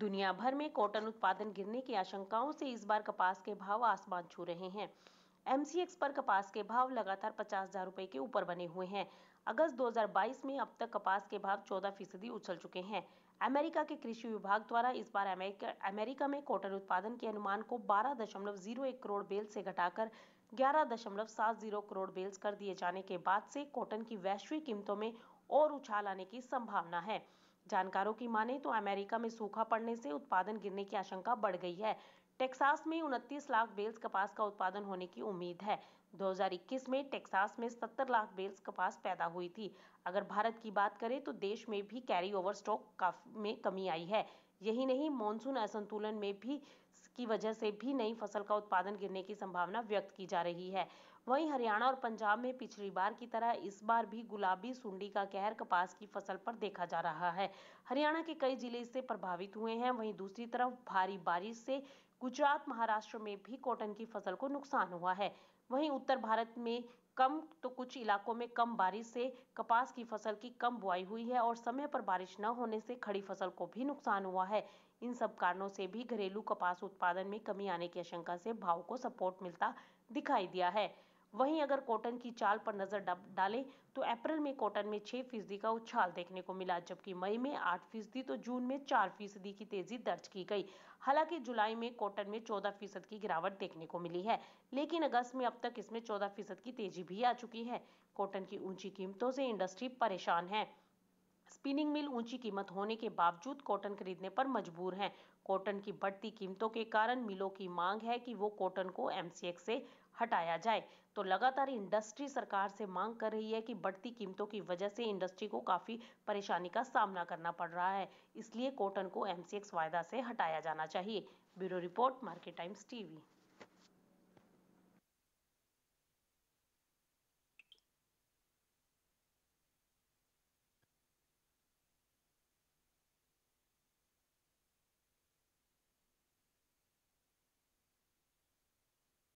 दुनिया भर में कॉटन उत्पादन गिरने की आशंकाओं से इस बार कपास के भाव आसमान छू रहे हैं एमसीएक्स पर कपास के भाव लगातार पचास हजार रुपए के ऊपर बने हुए हैं अगस्त 2022 में अब तक कपास के भाव 14 फीसदी उछल चुके हैं अमेरिका के कृषि विभाग द्वारा इस बार अमेरिका अमेरिका में कॉटन उत्पादन के अनुमान को 12.01 करोड़ बेल से घटाकर 11.70 करोड़ बेल्स कर दिए जाने के बाद से कॉटन की वैश्विक कीमतों में और उछाल आने की संभावना है जानकारों की माने तो अमेरिका में सूखा पड़ने से उत्पादन गिरने की आशंका बढ़ गई है टेक्सास में उनतीस लाख बेल्स कपास का उत्पादन होने की उम्मीद है 2021 में टेक्सास में 70 लाख बेल्स कपास पैदा हुई थी अगर भारत की बात करें तो देश में भी कैरी ओवर स्टॉक में कमी आई है यही नहीं मानसून असंतुलन में भी की वजह से भी नई फसल का उत्पादन गिरने की संभावना व्यक्त की जा रही है वहीं हरियाणा और पंजाब में पिछली बार की तरह इस बार भी गुलाबी सुंडी का कहर कपास की फसल पर देखा जा रहा है हरियाणा के कई जिले इससे प्रभावित हुए हैं वहीं दूसरी तरफ भारी बारिश से गुजरात महाराष्ट्र में भी कॉटन की फसल को नुकसान हुआ है वहीं उत्तर भारत में कम तो कुछ इलाकों में कम बारिश से कपास की फसल की कम बुआई हुई है और समय पर बारिश न होने से खड़ी फसल को भी नुकसान हुआ है इन सब कारणों से भी घरेलू कपास उत्पादन में कमी आने की आशंका से भाव को सपोर्ट मिलता दिखाई दिया है वहीं अगर कॉटन की चाल पर नज़र डालें तो अप्रैल में कॉटन में छह फीसदी का उछाल देखने को मिला जबकि मई में आठ फीसदी तो जून में चार फीसदी की तेजी दर्ज की गई हालांकि जुलाई में कॉटन में चौदह फीसद की गिरावट देखने को मिली है लेकिन अगस्त में अब तक इसमें चौदह फीसद की तेजी भी आ चुकी है कॉटन की ऊंची कीमतों से इंडस्ट्री परेशान है स्पिनिंग मिल ऊंची कीमत होने के बावजूद कॉटन खरीदने पर मजबूर हैं कॉटन की बढ़ती कीमतों के कारण मिलों की मांग है कि वो कॉटन को एमसीएक्स से हटाया जाए तो लगातार इंडस्ट्री सरकार से मांग कर रही है कि बढ़ती कीमतों की वजह से इंडस्ट्री को काफ़ी परेशानी का सामना करना पड़ रहा है इसलिए कॉटन को एमसीएक्स वायदा से हटाया जाना चाहिए bureau report market times TV